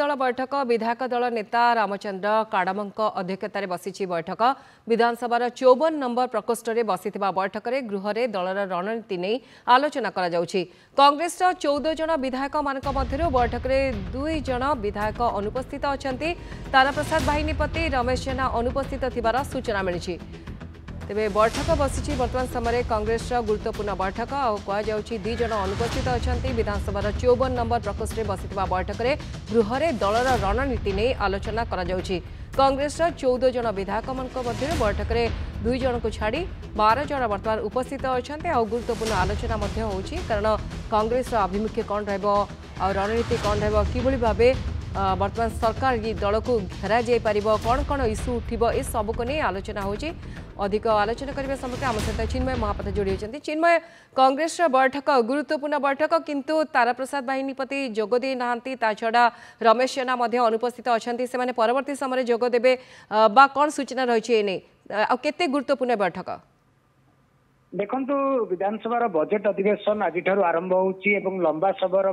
দল বৈঠক বিধায়ক দল নেতা রামচন্দ্র কাডামঙ্ক অধ্যক্ষতার বসিছি বৈঠক বিধানসভার চৌবন নম্বর প্রকোষ্ঠে বসিথিবা বৈঠকরে গৃহরে দলর রণনীতি নেই আলোচনা করা যাচ্ছে কংগ্রেসর চৌদ জন বিধায়ক মানক মধ্যে বৈঠকরে দুই জন বিধায়ক অনুপস্থিত অনেক তারাপ্রসাদ বাহিনীপতি রমেশ জেনা অনুপস্থিত থার সূচনা মিছে ତେବେ ବୈଠକ ବସିଛି ବର୍ତ୍ତମାନ ସମୟରେ କଂଗ୍ରେସର ଗୁରୁତ୍ୱପୂର୍ଣ୍ଣ ବୈଠକ ଆଉ କୁହାଯାଉଛି ଦୁଇ ଜଣ ଅନୁପସ୍ଥିତ ଅଛନ୍ତି ବିଧାନସଭାର ଚଉବନ ନମ୍ବର ପ୍ରକୋଷ୍ଠରେ ବସିଥିବା ବୈଠକରେ ଗୃହରେ ଦଳର ରଣନୀତି ନେଇ ଆଲୋଚନା କରାଯାଉଛି କଂଗ୍ରେସର ଚଉଦ ଜଣ ବିଧାୟକମାନଙ୍କ ମଧ୍ୟରୁ ବୈଠକରେ ଦୁଇ ଜଣଙ୍କୁ ଛାଡ଼ି ବାର ଜଣ ବର୍ତ୍ତମାନ ଉପସ୍ଥିତ ଅଛନ୍ତି ଆଉ ଗୁରୁତ୍ୱପୂର୍ଣ୍ଣ ଆଲୋଚନା ମଧ୍ୟ ହେଉଛି କାରଣ କଂଗ୍ରେସର ଆଭିମୁଖ୍ୟ କ'ଣ ରହିବ ଆଉ ରଣନୀତି କ'ଣ ରହିବ କିଭଳି ଭାବେ ବର୍ତ୍ତମାନ ସରକାର ଏ ଦଳକୁ ଘେରାଯାଇପାରିବ କ'ଣ କ'ଣ ଇସ୍ୟୁ ଉଠିବ ଏସବୁକୁ ନେଇ ଆଲୋଚନା ହେଉଛି ଅଧିକ ଆଲୋଚନା କରିବା ସମୟରେ ଆମ ସହିତ ଚିନ୍ମୟ ମହାପାତ୍ର ଯୋଡ଼ି ହୋଇଛନ୍ତି ଚିନ୍ମୟ କଂଗ୍ରେସର ବୈଠକ ଗୁରୁତ୍ୱପୂର୍ଣ୍ଣ ବୈଠକ କିନ୍ତୁ ତାରାପ୍ରସାଦ ବାହିନୀପତି ଯୋଗ ଦେଇନାହାନ୍ତି ତା ଛଡ଼ା ରମେଶ ଜେନା ମଧ୍ୟ ଅନୁପସ୍ଥିତ ଅଛନ୍ତି ସେମାନେ ପରବର୍ତ୍ତୀ ସମୟରେ ଯୋଗ ଦେବେ ବା କ'ଣ ସୂଚନା ରହିଛି ଏ ନେଇ ଆଉ କେତେ ଗୁରୁତ୍ୱପୂର୍ଣ୍ଣ ବୈଠକ ଦେଖନ୍ତୁ ବିଧାନସଭାର ବଜେଟ୍ ଅଧିବେଶନ ଆଜିଠାରୁ ଆରମ୍ଭ ହେଉଛି ଏବଂ ଲମ୍ବା ସମୟର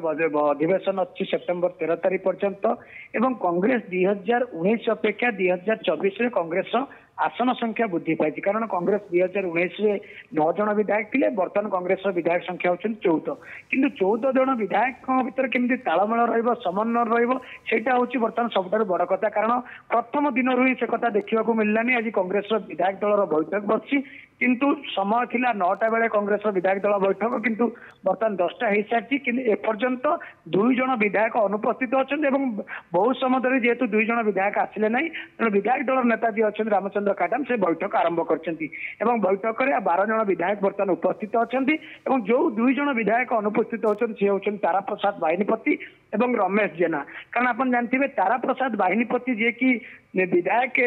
ଅଧିବେଶନ ଅଛି ସେପ୍ଟେମ୍ବର ତେର ତାରିଖ ପର୍ଯ୍ୟନ୍ତ ଏବଂ କଂଗ୍ରେସ ଦୁଇ ହଜାର ଉଣେଇଶ ଅପେକ୍ଷା ଦୁଇ ହଜାର ଚବିଶରେ କଂଗ୍ରେସର আসন সংখ্যা বৃদ্ধি পাইছে কারণ কংগ্রেস দুই হাজার উনিশে নয় জন বিধায়ক লে বর্তমান কংগ্রেসর বিধায়ক সংখ্যা হচ্ছেন চৌদ কিন্তু চৌদ জন বিধায়ক ভিতরে কেমি তাড়মেল রহব সমন্বয় রহব সেইটা হচ্ছে বর্তমান সবুঠার বড় কথা কারণ প্রথম দিনর হি সে কথা দেখা মিলানি আজ কংগ্রেসর বিধায়ক দলর বৈঠক বসছি কিন্তু সময় লা নটা বেড়ে কংগ্রেসর বিধায়ক দল বৈঠক কিন্তু বর্তমান দশটা হয়ে সারিছি কিন্তু এপর্যন্ত দুই জন বিধায়ক অনুপস্থিত অনেক এবং বহু সময় ধরে যেহেতু দুই জন বিধায়ক আসলে নাই তেমন বিধায়ক দলর নেতা যে অনেক রামচন্দ্র रविंद्र काटाम से बैठक आरंभ कर बैठक में बार जन विधायक बर्तमान उपस्थित अच्छा जो दुईज विधायक अनुपस्थित अच्छा सी हूँ तारा प्रसाद बाहनपति रमेश जेना कारण आप जानते हैं तारा प्रसाद बाहनपति जी की ବିଧାୟକ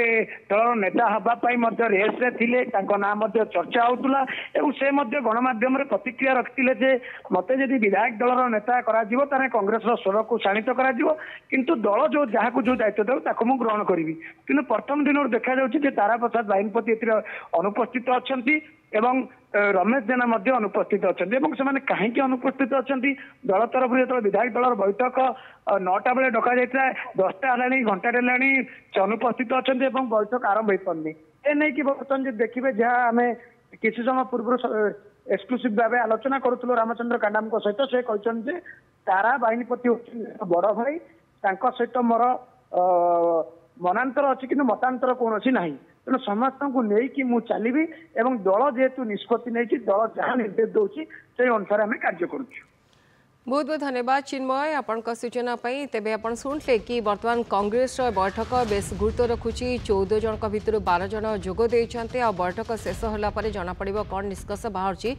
ଦଳର ନେତା ହେବା ପାଇଁ ମଧ୍ୟ ରେସ୍ରେ ଥିଲେ ତାଙ୍କ ନାଁ ମଧ୍ୟ ଚର୍ଚ୍ଚା ହେଉଥିଲା ଏବଂ ସେ ମଧ୍ୟ ଗଣମାଧ୍ୟମରେ ପ୍ରତିକ୍ରିୟା ରଖିଥିଲେ ଯେ ମୋତେ ଯଦି ବିଧାୟକ ଦଳର ନେତା କରାଯିବ ତାହେଲେ କଂଗ୍ରେସର ସ୍ୱରକୁ ଶାଣିତ କରାଯିବ କିନ୍ତୁ ଦଳ ଯେଉଁ ଯାହାକୁ ଯେଉଁ ଦାୟିତ୍ୱ ଦେବ ତାକୁ ମୁଁ ଗ୍ରହଣ କରିବି କିନ୍ତୁ ପ୍ରଥମ ଦିନରୁ ଦେଖାଯାଉଛି ଯେ ତାରା ପ୍ରସାଦ ବାହିନୀପତି ଏଥିରେ ଅନୁପସ୍ଥିତ ଅଛନ୍ତି ଏବଂ ରମେଶ ଜେନା ମଧ୍ୟ ଅନୁପସ୍ଥିତ ଅଛନ୍ତି ଏବଂ ସେମାନେ କାହିଁକି ଅନୁପସ୍ଥିତ ଅଛନ୍ତି ଦଳ ତରଫରୁ ଯେତେବେଳେ ବିଧାୟକ ଦଳର ବୈଠକ ନଅଟା ବେଳେ ଡକାଯାଇଥିଲା ଦଶଟା ହେଲାଣି ଘଣ୍ଟାଟେ ହେଲାଣି ସେ ଅନୁପସ୍ଥିତ ଅଛନ୍ତି ଏବଂ ବୈଠକ ଆରମ୍ଭ ହେଇପାରୁନି ଏ ନେଇକି ବର୍ତ୍ତମାନ ଯଦି ଦେଖିବେ ଯାହା ଆମେ କିଛି ସମୟ ପୂର୍ବରୁ ଏକ୍ସକ୍ଲୁସିଭ ଭାବେ ଆଲୋଚନା କରୁଥିଲୁ ରାମଚନ୍ଦ୍ର କାଣ୍ଡାମଙ୍କ ସହିତ ସେ କହିଛନ୍ତି ଯେ ତାରା ବାହିନୀପତି ହେଉଛନ୍ତି ବଡ ଭାଇ ତାଙ୍କ ସହିତ ମୋର ମନାନ୍ତର ଅଛି କିନ୍ତୁ ମତାନ୍ତର କୌଣସି ନାହିଁ ତେଣୁ ସମସ୍ତଙ୍କୁ ନେଇକି ମୁଁ ଚାଲିବି ଏବଂ ଦଳ ଯେହେତୁ ନିଷ୍ପତ୍ତି ନେଇଛି ଦଳ ଯାହା ନିର୍ଦ୍ଦେଶ ଦେଉଛି ସେହି ଅନୁସାରେ ଆମେ କାର୍ଯ୍ୟ କରୁଛୁ ବହୁତ ବହୁତ ଧନ୍ୟବାଦ ଚିନ୍ମୟ ଆପଣଙ୍କ ସୂଚନା ପାଇଁ ତେବେ ଆପଣ ଶୁଣିଲେ କି ବର୍ତ୍ତମାନ କଂଗ୍ରେସର ବୈଠକ ବେଶ ଗୁରୁତ୍ୱ ରଖୁଛି ଚଉଦ ଜଣଙ୍କ ଭିତରୁ ବାର ଜଣ ଯୋଗ ଦେଇଛନ୍ତି ଆଉ ବୈଠକ ଶେଷ ହେଲା ପରେ ଜଣାପଡ଼ିବ କ'ଣ ନିଷ୍କର୍ଷ ବାହାରୁଛି